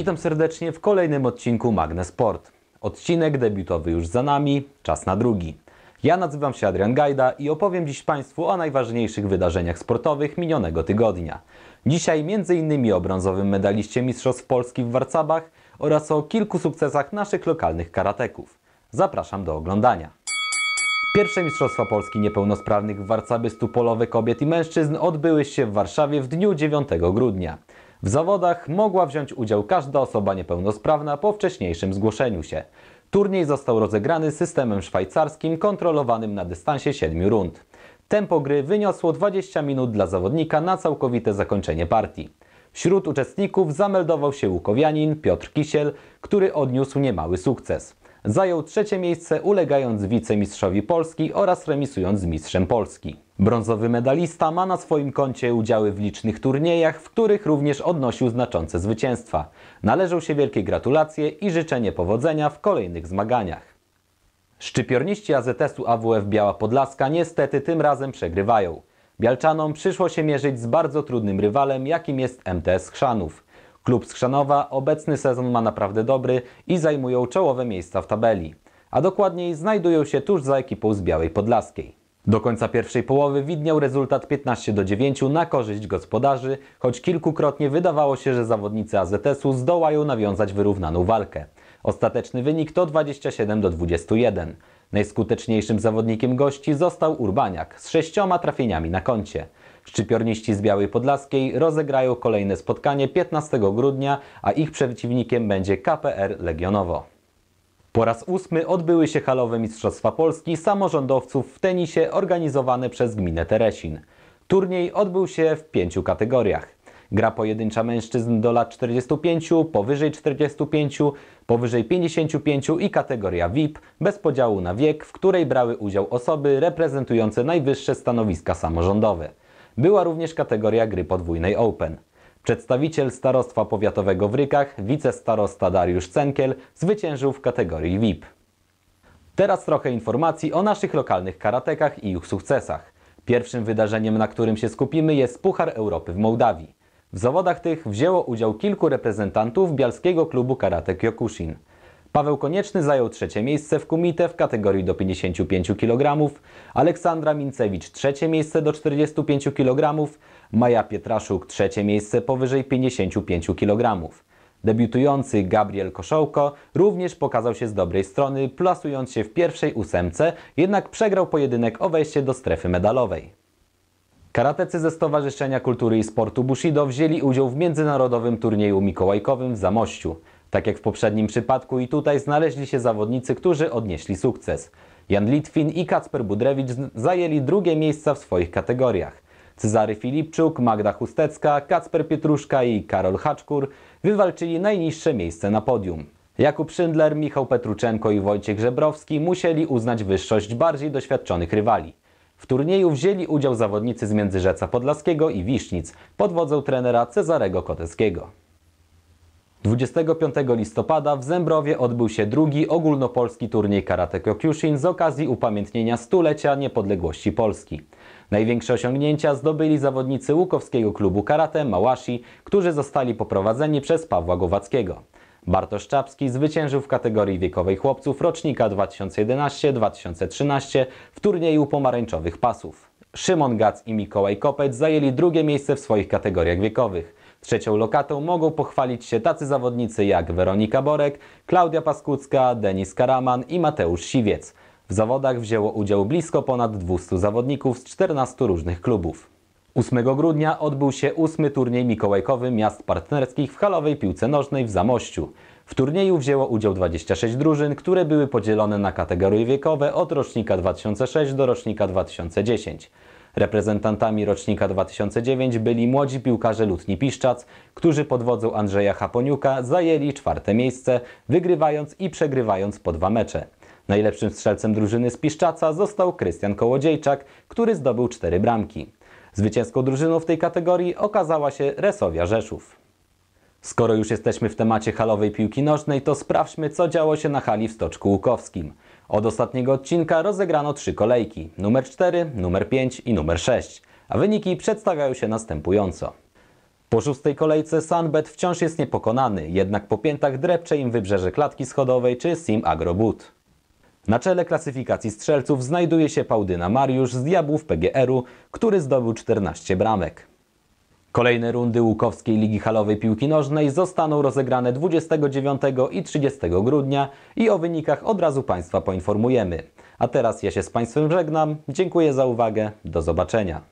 Witam serdecznie w kolejnym odcinku Magne Sport. Odcinek debiutowy już za nami, czas na drugi. Ja nazywam się Adrian Gajda i opowiem dziś Państwu o najważniejszych wydarzeniach sportowych minionego tygodnia. Dzisiaj m.in. o brązowym medaliście Mistrzostw Polski w Warcabach oraz o kilku sukcesach naszych lokalnych karateków. Zapraszam do oglądania. Pierwsze Mistrzostwa Polski Niepełnosprawnych w Warcaby Stupolowe Kobiet i Mężczyzn odbyły się w Warszawie w dniu 9 grudnia. W zawodach mogła wziąć udział każda osoba niepełnosprawna po wcześniejszym zgłoszeniu się. Turniej został rozegrany systemem szwajcarskim kontrolowanym na dystansie 7 rund. Tempo gry wyniosło 20 minut dla zawodnika na całkowite zakończenie partii. Wśród uczestników zameldował się Łukowianin Piotr Kisiel, który odniósł niemały sukces. Zajął trzecie miejsce, ulegając wicemistrzowi Polski oraz remisując z mistrzem Polski. Brązowy medalista ma na swoim koncie udziały w licznych turniejach, w których również odnosił znaczące zwycięstwa. Należą się wielkie gratulacje i życzenie powodzenia w kolejnych zmaganiach. Szczypiorniści AZS-u AWF Biała Podlaska niestety tym razem przegrywają. Bialczanom przyszło się mierzyć z bardzo trudnym rywalem, jakim jest MTS Chrzanów. Klub z obecny sezon ma naprawdę dobry i zajmują czołowe miejsca w tabeli, a dokładniej znajdują się tuż za ekipą z Białej Podlaskiej. Do końca pierwszej połowy widniał rezultat 15 do 9 na korzyść gospodarzy, choć kilkukrotnie wydawało się, że zawodnicy AZS-u zdołają nawiązać wyrównaną walkę. Ostateczny wynik to 27 do 21. Najskuteczniejszym zawodnikiem gości został Urbaniak z sześcioma trafieniami na koncie. Szczypiorniści z Białej Podlaskiej rozegrają kolejne spotkanie 15 grudnia, a ich przeciwnikiem będzie KPR Legionowo. Po raz ósmy odbyły się halowe Mistrzostwa Polski samorządowców w tenisie organizowane przez gminę Teresin. Turniej odbył się w pięciu kategoriach. Gra pojedyncza mężczyzn do lat 45, powyżej 45, powyżej 55 i kategoria VIP bez podziału na wiek, w której brały udział osoby reprezentujące najwyższe stanowiska samorządowe. Była również kategoria gry podwójnej Open. Przedstawiciel starostwa powiatowego w Rykach, wicestarosta Dariusz Cenkiel, zwyciężył w kategorii VIP. Teraz trochę informacji o naszych lokalnych karatekach i ich sukcesach. Pierwszym wydarzeniem, na którym się skupimy jest Puchar Europy w Mołdawii. W zawodach tych wzięło udział kilku reprezentantów Bialskiego Klubu Karate Kyokushin. Paweł Konieczny zajął trzecie miejsce w kumite w kategorii do 55 kg, Aleksandra Mincewicz trzecie miejsce do 45 kg, Maja Pietraszuk trzecie miejsce powyżej 55 kg. Debiutujący Gabriel Koszołko również pokazał się z dobrej strony, plasując się w pierwszej ósemce, jednak przegrał pojedynek o wejście do strefy medalowej. Karatecy ze Stowarzyszenia Kultury i Sportu Bushido wzięli udział w międzynarodowym turnieju mikołajkowym w Zamościu. Tak jak w poprzednim przypadku i tutaj znaleźli się zawodnicy, którzy odnieśli sukces. Jan Litwin i Kacper Budrewicz zajęli drugie miejsca w swoich kategoriach. Cezary Filipczuk, Magda Chustecka, Kacper Pietruszka i Karol Haczkur wywalczyli najniższe miejsce na podium. Jakub Szyndler, Michał Petruczenko i Wojciech Żebrowski musieli uznać wyższość bardziej doświadczonych rywali. W turnieju wzięli udział zawodnicy z Międzyrzeca Podlaskiego i Wisznic pod wodzą trenera Cezarego Koteckiego. 25 listopada w Zębrowie odbył się drugi ogólnopolski turniej Karate Kyokushin z okazji upamiętnienia stulecia niepodległości Polski. Największe osiągnięcia zdobyli zawodnicy Łukowskiego Klubu Karate Małashi, którzy zostali poprowadzeni przez Pawła Głowackiego. Bartosz Czapski zwyciężył w kategorii wiekowej chłopców rocznika 2011-2013 w turnieju pomarańczowych pasów. Szymon Gac i Mikołaj Kopeć zajęli drugie miejsce w swoich kategoriach wiekowych. Trzecią lokatą mogą pochwalić się tacy zawodnicy jak Weronika Borek, Klaudia Paskucka, Denis Karaman i Mateusz Siwiec. W zawodach wzięło udział blisko ponad 200 zawodników z 14 różnych klubów. 8 grudnia odbył się ósmy turniej mikołajkowy miast partnerskich w halowej piłce nożnej w Zamościu. W turnieju wzięło udział 26 drużyn, które były podzielone na kategorie wiekowe od rocznika 2006 do rocznika 2010. Reprezentantami rocznika 2009 byli młodzi piłkarze Lutni Piszczac, którzy pod wodzą Andrzeja Chaponiuka zajęli czwarte miejsce, wygrywając i przegrywając po dwa mecze. Najlepszym strzelcem drużyny z Piszczaca został Krystian Kołodziejczak, który zdobył cztery bramki. Zwycięską drużyną w tej kategorii okazała się Resowia Rzeszów. Skoro już jesteśmy w temacie halowej piłki nożnej, to sprawdźmy co działo się na hali w Stoczku Łukowskim. Od ostatniego odcinka rozegrano trzy kolejki, numer 4, numer 5 i numer 6, a wyniki przedstawiają się następująco. Po szóstej kolejce Sunbet wciąż jest niepokonany, jednak po piętach drepcze im wybrzeże klatki schodowej czy Sim Agrobut. Na czele klasyfikacji strzelców znajduje się Pałdyna Mariusz z Diabłów PGR-u, który zdobył 14 bramek. Kolejne rundy Łukowskiej Ligi Halowej Piłki Nożnej zostaną rozegrane 29 i 30 grudnia i o wynikach od razu Państwa poinformujemy. A teraz ja się z Państwem żegnam, dziękuję za uwagę, do zobaczenia.